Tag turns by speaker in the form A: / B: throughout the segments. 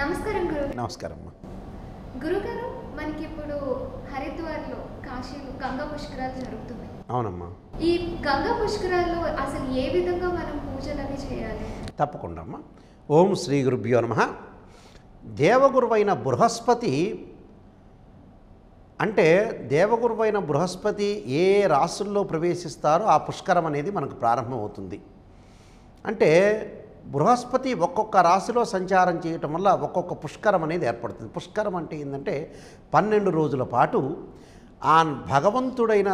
A: నమస్కారం గురు
B: నమస్కారం గురుగారు మనకి ఇప్పుడు హరిద్వార్ లో కాశీలో గంగా పుష్కరాలు జరుగుతున్నాయి అవునమ్మా ఈ గంగా పుష్కరాల్లో అసలు ఏ విధంగా మనం పూజలు అవి చేయాలి తప్పకుండా అమ్మా ఓం శ్రీ గురుభ్యో నమ దేవగురువైన బృహస్పతి అంటే దేవగురువైన బృహస్పతి ఏ రాసుల్లో ప్రవేశిస్తారో ఆ పుష్కరం అనేది మనకు ప్రారంభమవుతుంది అంటే బృహస్పతి ఒక్కొక్క రాశిలో సంచారం చేయటం వల్ల ఒక్కొక్క పుష్కరం అనేది ఏర్పడుతుంది పుష్కరం అంటే ఏంటంటే పన్నెండు రోజుల పాటు ఆ భగవంతుడైన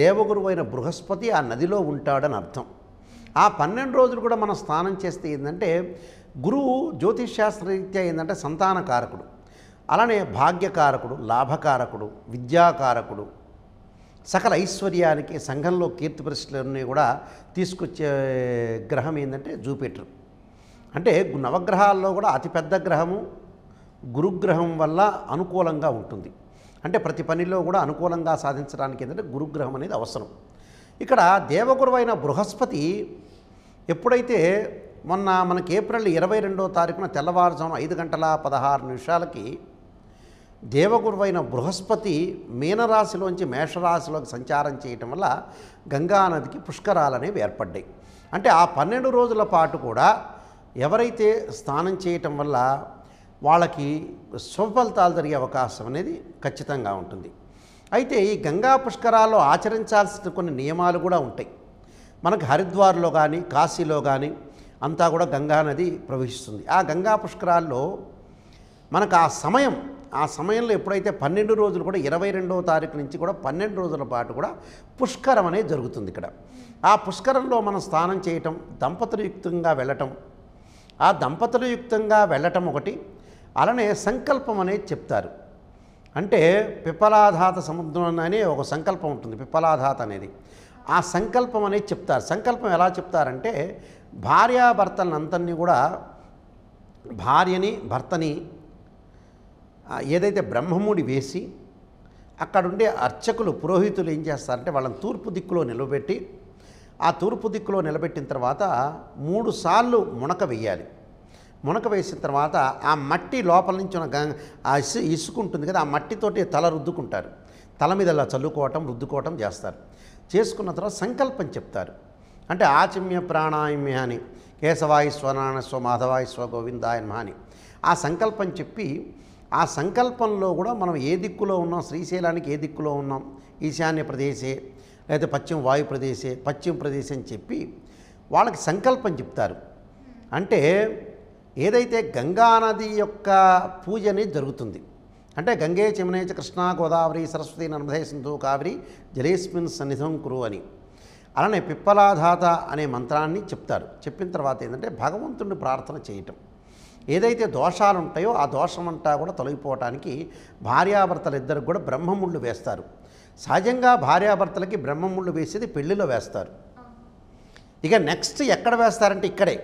B: దేవగురు అయిన బృహస్పతి ఆ నదిలో ఉంటాడని అర్థం ఆ పన్నెండు రోజులు కూడా మనం స్నానం చేస్తే ఏంటంటే గురువు రీత్యా ఏంటంటే సంతానకారకుడు అలానే భాగ్యకారకుడు లాభకారకుడు విద్యాకారకుడు సకల ఐశ్వర్యానికి సంఘంలో కీర్తి పరిస్థితులన్నీ కూడా తీసుకొచ్చే గ్రహం ఏంటంటే జూపిటర్ అంటే నవగ్రహాల్లో కూడా అతిపెద్ద గ్రహము గురుగ్రహం వల్ల అనుకూలంగా ఉంటుంది అంటే ప్రతి పనిలో కూడా అనుకూలంగా సాధించడానికి ఏంటంటే గురుగ్రహం అనేది అవసరం ఇక్కడ దేవగురువైన బృహస్పతి ఎప్పుడైతే మొన్న మనకి ఏప్రిల్ ఇరవై రెండో తారీఖున తెల్లవారుజామున ఐదు గంటల పదహారు నిమిషాలకి దేవగురువైన బృహస్పతి మీనరాశిలోంచి మేషరాశిలోకి సంచారం చేయటం వల్ల గంగానదికి పుష్కరాలు అనేవి ఏర్పడ్డాయి అంటే ఆ పన్నెండు రోజుల పాటు కూడా ఎవరైతే స్నానం చేయటం వల్ల వాళ్ళకి శుభఫలితాలు జరిగే అవకాశం అనేది ఖచ్చితంగా ఉంటుంది అయితే ఈ గంగా పుష్కరాల్లో ఆచరించాల్సిన కొన్ని నియమాలు కూడా ఉంటాయి మనకు హరిద్వార్లో కానీ కాశీలో కానీ అంతా కూడా గంగా నది ప్రవహిస్తుంది ఆ గంగా పుష్కరాల్లో మనకు ఆ సమయం ఆ సమయంలో ఎప్పుడైతే పన్నెండు రోజులు కూడా ఇరవై రెండవ తారీఖు నుంచి కూడా పన్నెండు రోజుల పాటు కూడా పుష్కరం అనేది జరుగుతుంది ఇక్కడ ఆ పుష్కరంలో మనం స్నానం చేయటం దంపతులు యుక్తంగా వెళ్ళటం ఆ దంపతుల యుక్తంగా వెళ్ళటం ఒకటి అలానే సంకల్పం అనేది చెప్తారు అంటే పిప్పలాధాత సముద్రం అనే ఒక సంకల్పం ఉంటుంది పిప్పలాధాత అనేది ఆ సంకల్పం అనేది చెప్తారు సంకల్పం ఎలా చెప్తారంటే భార్యాభర్తలందరినీ కూడా భార్యని భర్తని ఏదైతే బ్రహ్మముడి వేసి అక్కడుండే అర్చకులు పురోహితులు ఏం చేస్తారంటే వాళ్ళని తూర్పు దిక్కులో నిలబెట్టి ఆ తూర్పు దిక్కులో నిలబెట్టిన తర్వాత మూడు సార్లు మునక వేయాలి మునక వేసిన తర్వాత ఆ మట్టి లోపల నుంచి ఉన్న ఇసు ఇసుకుంటుంది కదా ఆ మట్టితోటి తల రుద్దుకుంటారు తల మీద అలా చల్లుకోవటం రుద్దుకోవటం చేస్తారు చేసుకున్న తర్వాత సంకల్పం చెప్తారు అంటే ఆచమ్య ప్రాణాయమ్య అని కేశవాయి స్వనారాయణ స్వ మాధవాయి స్వ గోవిందాయ అని ఆ సంకల్పం చెప్పి ఆ సంకల్పంలో కూడా మనం ఏ దిక్కులో ఉన్నాం శ్రీశైలానికి ఏ దిక్కులో ఉన్నాం ఈశాన్య ప్రదేశే లేకపోతే పశ్చిమ వాయు ప్రదేశే పశ్చిమ ప్రదేశం అని చెప్పి వాళ్ళకి సంకల్పం చెప్తారు అంటే ఏదైతే గంగానది యొక్క పూజ అనేది జరుగుతుంది అంటే గంగే చమనేచ కృష్ణా గోదావరి సరస్వతి నర్మదే సింధు కావిరి జలేస్మిన్ సన్నిధం కురు అని అలానే పిప్పలాధాత అనే మంత్రాన్ని చెప్తారు చెప్పిన తర్వాత ఏంటంటే భగవంతుడిని ప్రార్థన చేయటం ఏదైతే దోషాలు ఉంటాయో ఆ దోషమంతా కూడా తొలగిపోవటానికి భార్యాభర్తలిద్దరికి కూడా బ్రహ్మముళ్ళు వేస్తారు సహజంగా భార్యాభర్తలకి బ్రహ్మముళ్ళు వేసేది పెళ్ళిలో వేస్తారు ఇక నెక్స్ట్ ఎక్కడ వేస్తారంటే ఇక్కడే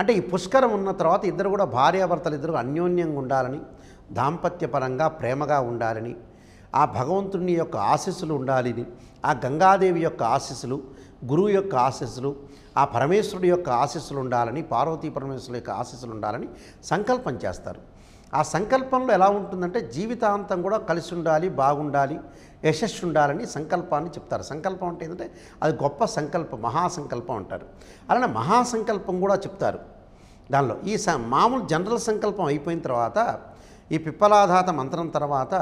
B: అంటే ఈ పుష్కరం ఉన్న తర్వాత ఇద్దరు కూడా భార్యాభర్తలు ఇద్దరు అన్యోన్యంగా ఉండాలని దాంపత్యపరంగా ప్రేమగా ఉండాలని ఆ భగవంతుని యొక్క ఆశీస్సులు ఉండాలని ఆ గంగాదేవి యొక్క ఆశీస్సులు గురువు యొక్క ఆశీస్సులు ఆ పరమేశ్వరుడి యొక్క ఆశీస్సులు ఉండాలని పార్వతీ పరమేశ్వరుడు యొక్క ఆశీస్సులు ఉండాలని సంకల్పం చేస్తారు ఆ సంకల్పంలో ఎలా ఉంటుందంటే జీవితాంతం కూడా కలిసి ఉండాలి బాగుండాలి యశస్సు ఉండాలని సంకల్పాన్ని చెప్తారు సంకల్పం అంటే ఏంటంటే అది గొప్ప సంకల్పం మహాసంకల్పం అంటారు అలానే మహాసంకల్పం కూడా చెప్తారు దానిలో ఈ మామూలు జనరల్ సంకల్పం అయిపోయిన తర్వాత ఈ పిప్పలాధాత మంత్రం తర్వాత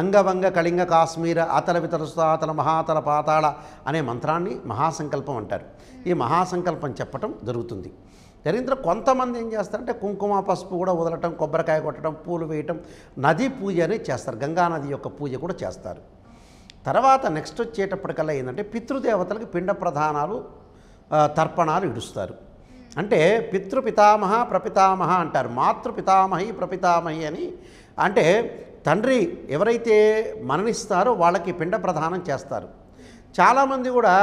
B: అంగవంగ కళింగ కాశ్మీర అతల వితల సుతల మహాతల పాతాళ అనే మంత్రాన్ని మహాసంకల్పం అంటారు ఈ మహాసంకల్పం చెప్పటం జరుగుతుంది జరిగిన తర్వాత కొంతమంది ఏం చేస్తారంటే కుంకుమ పసుపు కూడా వదలటం కొబ్బరికాయ కొట్టడం పూలు వేయటం నది పూజ అని చేస్తారు గంగానది యొక్క పూజ కూడా చేస్తారు తర్వాత నెక్స్ట్ వచ్చేటప్పటికల్లా ఏంటంటే పితృదేవతలకు పిండ ప్రధానాలు తర్పణాలు ఇడుస్తారు అంటే పితృపితామహ ప్రపితామహ అంటారు మాతృపితామహి ప్రపితామహి అని అంటే తండ్రి ఎవరైతే మరణిస్తారో వాళ్ళకి పిండ ప్రధానం చేస్తారు చాలామంది కూడా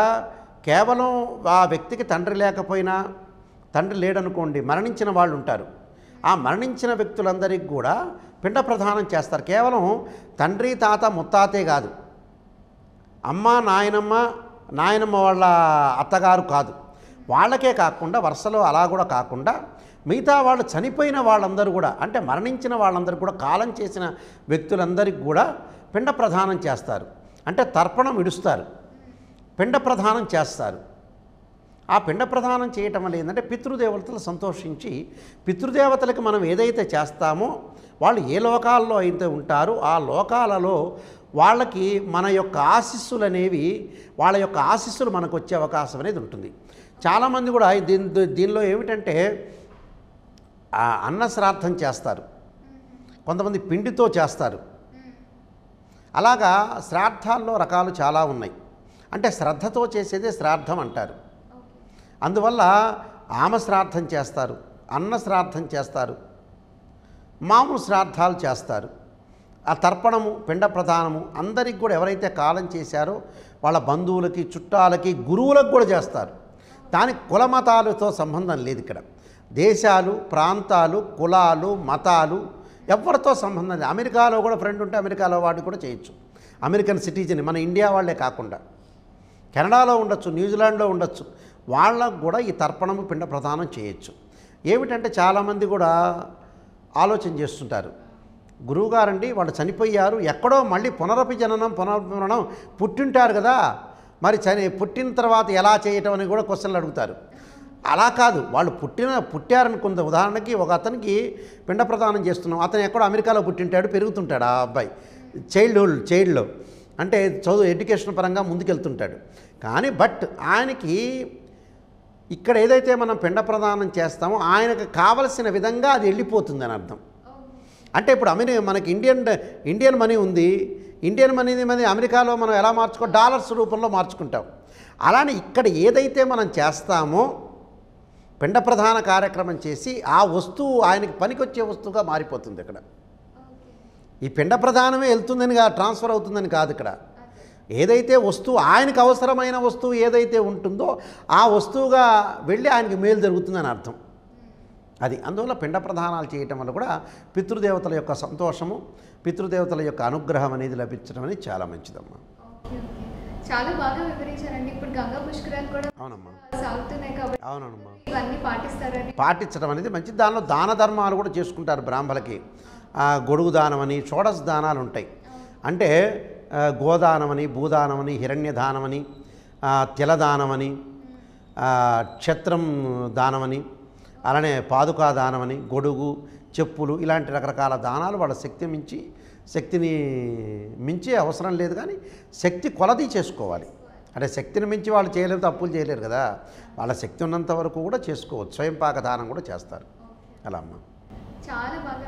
B: కేవలం ఆ వ్యక్తికి తండ్రి లేకపోయినా తండ్రి లేడనుకోండి మరణించిన వాళ్ళు ఉంటారు ఆ మరణించిన వ్యక్తులందరికీ కూడా పిండ ప్రధానం చేస్తారు కేవలం తండ్రి తాత ముత్తాతే కాదు అమ్మ నాయనమ్మ నాయనమ్మ వాళ్ళ అత్తగారు కాదు వాళ్ళకే కాకుండా వరుసలో అలా కూడా కాకుండా మిగతా వాళ్ళు చనిపోయిన వాళ్ళందరూ కూడా అంటే మరణించిన వాళ్ళందరూ కూడా కాలం చేసిన వ్యక్తులందరికీ కూడా పిండ ప్రధానం చేస్తారు అంటే తర్పణం ఇడుస్తారు పిండ ప్రధానం చేస్తారు ఆ పిండ ప్రదానం చేయటం వల్ల ఏంటంటే పితృదేవతలు సంతోషించి పితృదేవతలకు మనం ఏదైతే చేస్తామో వాళ్ళు ఏ లోకాల్లో అయితే ఉంటారో ఆ లోకాలలో వాళ్ళకి మన యొక్క ఆశీస్సులు అనేవి వాళ్ళ యొక్క ఆశీస్సులు మనకు వచ్చే అవకాశం అనేది ఉంటుంది చాలామంది కూడా దీని దీనిలో ఏమిటంటే అన్న శ్రాద్ధం చేస్తారు కొంతమంది పిండితో చేస్తారు అలాగా శ్రాద్ధాల్లో రకాలు చాలా ఉన్నాయి అంటే శ్రద్ధతో చేసేదే శ్రాద్ధం అంటారు అందువల్ల ఆమె శ్రాద్ధం చేస్తారు అన్న శ్రాద్ధం చేస్తారు మామూలు శ్రాద్ధాలు చేస్తారు ఆ తర్పణము పిండ ప్రధానము అందరికి కూడా ఎవరైతే కాలం చేశారో వాళ్ళ బంధువులకి చుట్టాలకి గురువులకు కూడా చేస్తారు దానికి కులమతాలతో సంబంధం లేదు ఇక్కడ దేశాలు ప్రాంతాలు కులాలు మతాలు ఎవరితో సంబంధం లేదు అమెరికాలో కూడా ఫ్రెండ్ ఉంటే అమెరికాలో వాడిని కూడా చేయొచ్చు అమెరికన్ సిటిజన్ మన ఇండియా వాళ్ళే కాకుండా కెనడాలో ఉండొచ్చు న్యూజిలాండ్లో ఉండొచ్చు వాళ్ళకు కూడా ఈ తర్పణము పిండ ప్రదానం చేయొచ్చు ఏమిటంటే చాలామంది కూడా ఆలోచన చేస్తుంటారు గురువుగారండి వాళ్ళు చనిపోయారు ఎక్కడో మళ్ళీ పునరపి జననం పునరపిజననం పుట్టింటారు కదా మరి చని పుట్టిన తర్వాత ఎలా చేయటం అని కూడా క్వశ్చన్లు అడుగుతారు అలా కాదు వాళ్ళు పుట్టిన పుట్టారనుకుంది ఉదాహరణకి ఒక అతనికి పిండ ప్రదానం చేస్తున్నాం అతను ఎక్కడో అమెరికాలో పుట్టింటాడు పెరుగుతుంటాడు ఆ అబ్బాయి చైల్డ్హుడ్ చైల్డ్లో అంటే చదువు ఎడ్యుకేషన్ పరంగా ముందుకెళ్తుంటాడు కానీ బట్ ఆయనకి ఇక్కడ ఏదైతే మనం పిండ ప్రదానం చేస్తామో ఆయనకు కావలసిన విధంగా అది వెళ్ళిపోతుందని అర్థం అంటే ఇప్పుడు అమెరి మనకి ఇండియన్ ఇండియన్ మనీ ఉంది ఇండియన్ మనీని మన అమెరికాలో మనం ఎలా మార్చుకో డాలర్స్ రూపంలో మార్చుకుంటాం అలానే ఇక్కడ ఏదైతే మనం చేస్తామో పిండ ప్రధాన కార్యక్రమం చేసి ఆ వస్తువు ఆయనకి పనికొచ్చే వస్తువుగా మారిపోతుంది ఇక్కడ ఈ పిండ ప్రధానమే వెళ్తుందని ట్రాన్స్ఫర్ అవుతుందని కాదు ఇక్కడ ఏదైతే వస్తువు ఆయనకు అవసరమైన వస్తువు ఏదైతే ఉంటుందో ఆ వస్తువుగా వెళ్ళి ఆయనకి మేలు జరుగుతుందని అర్థం అది అందువల్ల పిండ ప్రధానాలు చేయటం వల్ల కూడా పితృదేవతల యొక్క సంతోషము పితృదేవతల యొక్క అనుగ్రహం అనేది లభించడం అనేది చాలా మంచిదమ్మా చాలా బాగా వివరించారండి ఇప్పుడు గంగా పుష్కరాలు కూడా అవునమ్మా సాగుతున్నాయి అవునమ్మా పాటిస్తారని పాటించడం అనేది మంచిది దానిలో దాన ధర్మాలు కూడా చేసుకుంటారు బ్రాహ్మలకి గొడుగు దానం అని చోడస్ దానాలు ఉంటాయి అంటే గోదానమని భూదానమని హిరణ్యదానమని తిలదానమని క్షత్రం దానమని అలానే పాదుకా దానమని గొడుగు చెప్పులు ఇలాంటి రకరకాల దానాలు వాళ్ళ శక్తి మించి శక్తిని మించి అవసరం లేదు కానీ శక్తి కొలది చేసుకోవాలి అంటే శక్తిని మించి వాళ్ళు చేయలేరు తప్పులు చేయలేరు కదా వాళ్ళ శక్తి ఉన్నంత వరకు కూడా చేసుకోవచ్చు స్వయంపాక దానం కూడా చేస్తారు అలా అమ్మ చాలా బాగా